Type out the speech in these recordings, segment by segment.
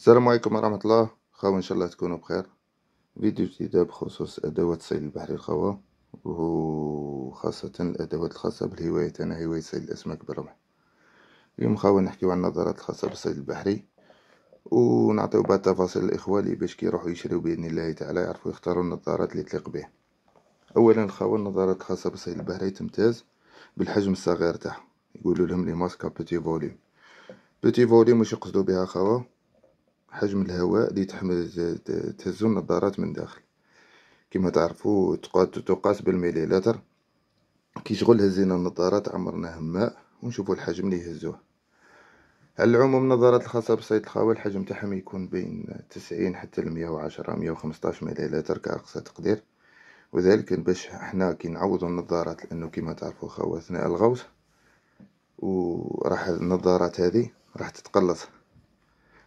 السلام عليكم ورحمة الله خاوة إن شاء الله تكونوا بخير فيديو جديد بخصوص أدوات الصيد البحري الخاوة وخاصة الأدوات الخاصة بالهواية أنا هواية صيد الأسماك بالرمح اليوم خاوة نحكيو عن النظارات الخاصة بالصيد البحري ونعطيو بعض تفاصيل الإخوة اللي باش كيروحو يشريو بإذن الله تعالى يعرفو يختارو النظارات اللي تليق بيه أولا خاوة النظارات الخاصة بالصيد البحري تمتاز بالحجم الصغير تاعها يقولوا لهم لي ماسكا بوتي فوليوم بوتي فوليوم واش يقصدو بها خاوة حجم الهواء اللي تحمل تهزو النظارات من داخل كما تعرفوا تقاس بالمليلتر كي شغل هزينا النظارات عمرناهم ماء ونشوفوا الحجم اللي يهزوه على العموم النظارات الخاصة بصيد الخاوي الحجم تاعهم يكون بين تسعين حتى لمية وعشرة مية وخمسطاش مليلتر كأقصى تقدير وذلك باش حنا كي نعوضو النظارات لأنه كيما تعرفو خاوة أثناء الغوص وراح النظارات هذه راح تتقلص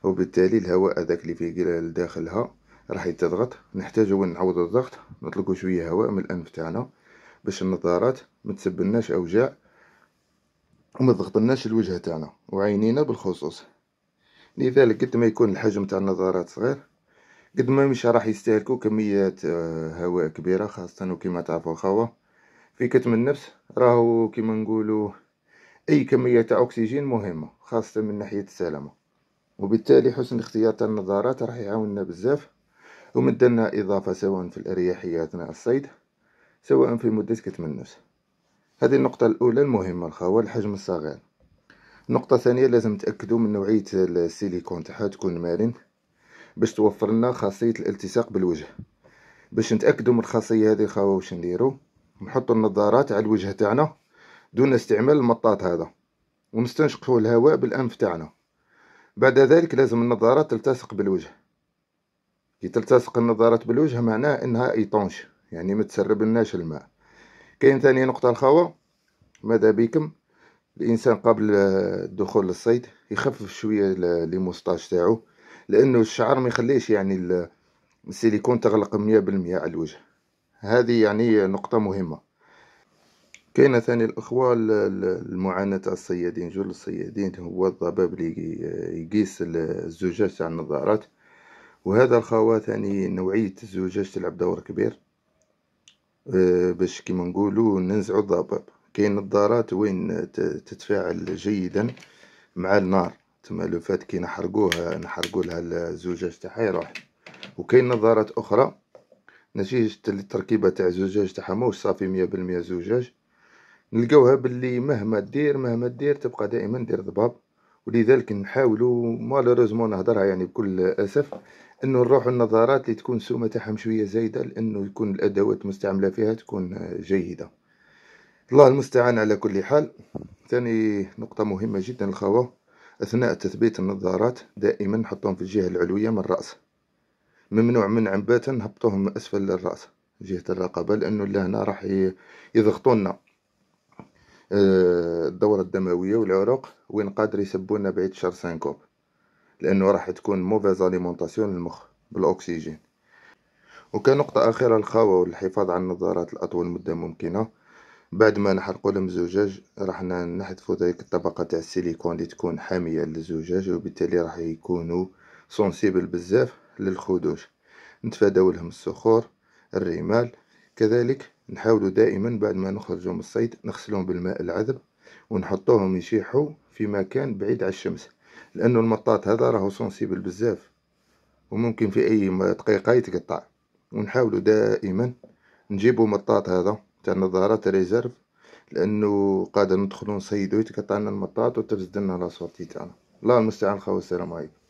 وبالتالي الهواء هذاك اللي فيه قلال داخلها راح يتضغط نحتاج هو نعوض الضغط نطلقو شويه هواء من الانف تاعنا باش النظارات ما تسبلناش اوجاع وما تضغطناش الوجه تاعنا وعينينا بالخصوص لذلك قد ما يكون الحجم تاع النظارات صغير قد ما مش راح يستهلكوا كميات آه، هواء كبيره خاصه وكما تعرفوا الخوا في كتم النفس راهو كما نقولوا اي كميه تاع اكسجين مهمه خاصه من ناحيه السلامه وبالتالي حسن اختيار تاع النظارات راح يعاوننا بزاف ومدلنا إضافة سواء في الأريحية أثناء الصيد سواء في مدة كتمنوس هذه النقطة الأولى المهمة الخوا الحجم الصغير النقطة الثانية لازم تأكدوا من نوعية السيليكون تاعها تكون مرن باش توفر لنا خاصية الالتصاق بالوجه باش نتأكدوا من الخاصية هذه الخوا واش نديرو نحطوا النظارات على الوجه تاعنا دون استعمال المطاط هذا ونستنشقوا الهواء بالأنف تاعنا بعد ذلك لازم النظارات تلتصق بالوجه كي تلتصق النظارات بالوجه معناه انها ايطونش يعني ما تسرب لناش الماء كاين ثاني نقطة الخوا ماذا بكم الانسان قبل الدخول للصيد يخفف شوية لي موسطاج تاعو لانه الشعر ما يخليش يعني السيليكون تغلق 100% على الوجه هذه يعني نقطة مهمة كاينه ثاني الاخوه المعاناه تاع الصيادين جل الصيادين هو الضباب اللي يقيس الزجاج تاع النظارات وهذا الخوا ثاني نوعيه الزجاج تلعب دور كبير آه، باش كيما نقولو ننزعو الضباب كاين نظارات وين تتفاعل جيدا مع النار تما لو فات كي نحرقوها نحرقولها الزجاج تاعها يروح وكاين نظارات اخرى نتيجة التركيبة تاع الزجاج تاعها موش صافي مية بالمية زجاج نلقاوها باللي مهما دير مهما دير تبقى دائما دير ضباب ولذلك نحاولوا مالوروزمون نهضرها يعني بكل اسف انه نروحوا النظارات اللي تكون السومه تاعهم شويه زايده لانه يكون الادوات المستعمله فيها تكون جيده الله المستعان على كل حال ثاني نقطة مهمة جدا الخوة أثناء تثبيت النظارات دائما نحطهم في الجهة العلوية من الرأس ممنوع من عباتا نهبطوهم أسفل الرأس جهة الرقبة لأنه لهنا راح يضغطونا الدورة الدموية والعروق وين قادر يسبونا بعيد شهر سانكوب لأنه راح تكون موفيز أليمونطاسيون المخ بالأكسجين وكنقطة أخيرة الخاوة والحفاظ على النظارات لأطول مدة ممكنة بعد ما نحرقو لهم الزجاج راح نحذفو ذلك الطبقة تاع السيليكون اللي تكون حامية للزجاج وبالتالي راح يكونوا سونسيبل بزاف للخدوش نتفاداو لهم الصخور الرمال كذلك نحاولوا دائما بعد ما نخرجوا من الصيد نغسلهم بالماء العذب ونحطوهم يشيحوا في مكان بعيد عن الشمس لانه المطاط هذا راهو سونسيبل بزاف وممكن في اي دقيقه يتقطع ونحاولوا دائما نجيبوا مطاط هذا تاع نظارات ريزيرف لانه قادر ندخلوا نصيدوا يتقطع لنا المطاط وتفسد لنا لا سورتي تاعنا الله المستعان خويا السلام عليكم